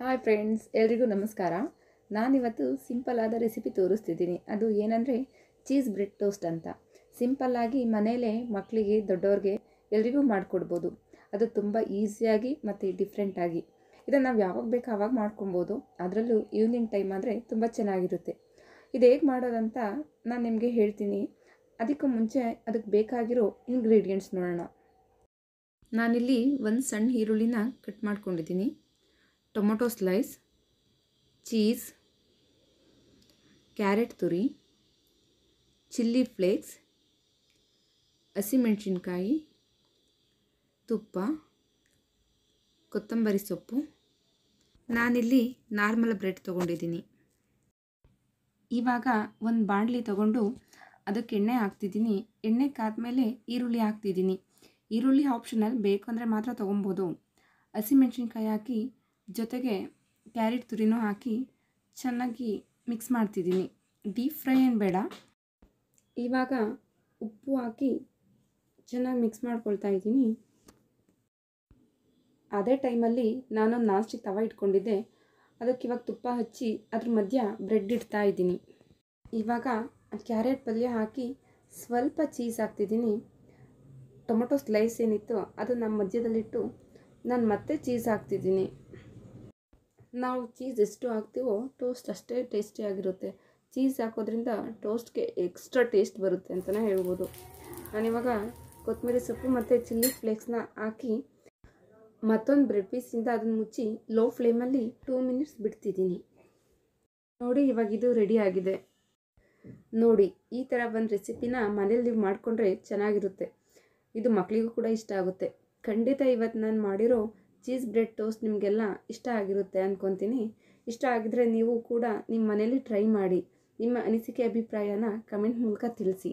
hi friends ಎಲ್ರಿಗೂ ನಮಸ್ಕಾರ ನಾನಿವತ್ತು ಸಿಂಪಲ್ ಆದ ರೆಸಿಪಿ ತೋರಿಸ್ತಿದ್ದೀನಿ ಅದು ಏನಂದರೆ ಚೀಸ್ ಬ್ರೆಡ್ ಟೋಸ್ಟ್ ಅಂತ ಸಿಂಪಲ್ಲಾಗಿ ಮನೆಯಲ್ಲೇ ಮಕ್ಕಳಿಗೆ ದೊಡ್ಡವ್ರಿಗೆ ಎಲ್ರಿಗೂ ಮಾಡಿಕೊಡ್ಬೋದು ಅದು ತುಂಬ ಈಸಿಯಾಗಿ ಮತ್ತು ಡಿಫ್ರೆಂಟಾಗಿ ಇದನ್ನು ನಾವು ಯಾವಾಗ ಬೇಕು ಆವಾಗ ಮಾಡ್ಕೊಬೋದು ಅದರಲ್ಲೂ ಈವ್ನಿಂಗ್ ಟೈಮ್ ಆದರೆ ತುಂಬ ಚೆನ್ನಾಗಿರುತ್ತೆ ಇದು ಹೇಗೆ ಮಾಡೋದಂತ ನಾನು ನಿಮಗೆ ಹೇಳ್ತೀನಿ ಅದಕ್ಕೂ ಮುಂಚೆ ಅದಕ್ಕೆ ಬೇಕಾಗಿರೋ ಇಂಗ್ರೀಡಿಯೆಂಟ್ಸ್ ನೋಡೋಣ ನಾನಿಲ್ಲಿ ಒಂದು ಸಣ್ಣ ಈರುಳ್ಳಿನ ಕಟ್ ಮಾಡ್ಕೊಂಡಿದ್ದೀನಿ ಟೊಮೊಟೊ ಸ್ಲೈಸ್ ಚೀಸ್ ಕ್ಯಾರೆಟ್ ತುರಿ ಚಿಲ್ಲಿ ಫ್ಲೇಕ್ಸ್ ಹಸಿಮೆಣಸಿನ್ಕಾಯಿ ತುಪ್ಪ ಕೊತ್ತಂಬರಿ ಸೊಪ್ಪು ನಾನಿಲ್ಲಿ ನಾರ್ಮಲ್ ಬ್ರೆಡ್ ತೊಗೊಂಡಿದ್ದೀನಿ ಇವಾಗ ಒಂದು ಬಾಣಲಿ ತಗೊಂಡು ಅದಕ್ಕೆ ಎಣ್ಣೆ ಹಾಕ್ತಿದ್ದೀನಿ ಎಣ್ಣೆ ಕಾದ್ಮೇಲೆ ಈರುಳ್ಳಿ ಹಾಕ್ತಿದ್ದೀನಿ ಈರುಳ್ಳಿ ಆಪ್ಷನಲ್ ಬೇಕು ಅಂದರೆ ಮಾತ್ರ ತೊಗೊಬೋದು ಹಸಿಮೆಣ್ಸಿನ್ಕಾಯಿ ಹಾಕಿ ಜೊತೆಗೆ ಕ್ಯಾರೆಟ್ ತುರಿನೂ ಹಾಕಿ ಚೆನ್ನಾಗಿ ಮಿಕ್ಸ್ ಮಾಡ್ತಿದ್ದೀನಿ ಡೀಪ್ ಫ್ರೈ ಏನು ಬೇಡ ಇವಾಗ ಉಪ್ಪು ಹಾಕಿ ಚೆನ್ನಾಗಿ ಮಿಕ್ಸ್ ಮಾಡ್ಕೊಳ್ತಾ ಇದ್ದೀನಿ ಅದೇ ಟೈಮಲ್ಲಿ ನಾನೊಂದು ನಾಸ್ಟಿಗೆ ತವ ಇಟ್ಕೊಂಡಿದ್ದೆ ಅದಕ್ಕೆ ಇವಾಗ ತುಪ್ಪ ಹಚ್ಚಿ ಅದ್ರ ಮಧ್ಯ ಬ್ರೆಡ್ ಇಡ್ತಾ ಇದ್ದೀನಿ ಇವಾಗ ಕ್ಯಾರೆಟ್ ಪಲ್ಯ ಹಾಕಿ ಸ್ವಲ್ಪ ಚೀಸ್ ಹಾಕ್ತಿದ್ದೀನಿ ಟೊಮೊಟೊ ಸ್ಲೈಸ್ ಏನಿತ್ತು ಅದು ನಮ್ಮ ಮಧ್ಯದಲ್ಲಿಟ್ಟು ನಾನು ಮತ್ತೆ ಚೀಸ್ ಹಾಕ್ತಿದ್ದೀನಿ ನಾವು ಚೀಸ್ ಎಷ್ಟು ಹಾಕ್ತೀವೋ ಟೋಸ್ಟ್ ಅಷ್ಟೇ ಟೇಸ್ಟಿಯಾಗಿರುತ್ತೆ ಚೀಸ್ ಹಾಕೋದ್ರಿಂದ ಟೋಸ್ಟ್ಗೆ ಎಕ್ಸ್ಟ್ರಾ ಟೇಸ್ಟ್ ಬರುತ್ತೆ ಅಂತಲೇ ಹೇಳ್ಬೋದು ನಾನಿವಾಗ ಕೊತ್ತಂಬರಿ ಸೊಪ್ಪು ಮತ್ತು ಚಿಲ್ಲಿ ಫ್ಲೇಕ್ಸ್ನ ಹಾಕಿ ಮತ್ತೊಂದು ಬ್ರೆಡ್ ಪೀಸಿಂದ ಅದನ್ನು ಮುಚ್ಚಿ ಲೋ ಫ್ಲೇಮಲ್ಲಿ ಟೂ ಮಿನಿಟ್ಸ್ ಬಿಡ್ತಿದ್ದೀನಿ ನೋಡಿ ಇವಾಗ ಇದು ರೆಡಿ ಆಗಿದೆ ನೋಡಿ ಈ ಥರ ಒಂದು ರೆಸಿಪಿನ ಮನೇಲಿ ನೀವು ಮಾಡಿಕೊಂಡ್ರೆ ಚೆನ್ನಾಗಿರುತ್ತೆ ಇದು ಮಕ್ಕಳಿಗೂ ಕೂಡ ಇಷ್ಟ ಆಗುತ್ತೆ ಖಂಡಿತ ಇವತ್ತು ನಾನು ಮಾಡಿರೋ ಚೀಸ್ ಬ್ರೆಡ್ ಟೋಸ್ಟ್ ನಿಮಗೆಲ್ಲ ಇಷ್ಟ ಆಗಿರುತ್ತೆ ಅಂದ್ಕೊತೀನಿ ಇಷ್ಟ ಆಗಿದ್ರೆ ನೀವು ಕೂಡ ನಿಮ್ಮ ಮನೇಲಿ ಟ್ರೈ ಮಾಡಿ ನಿಮ್ಮ ಅನಿಸಿಕೆ ಅಭಿಪ್ರಾಯನ ಕಮೆಂಟ್ ಮೂಲಕ ತಿಳಿಸಿ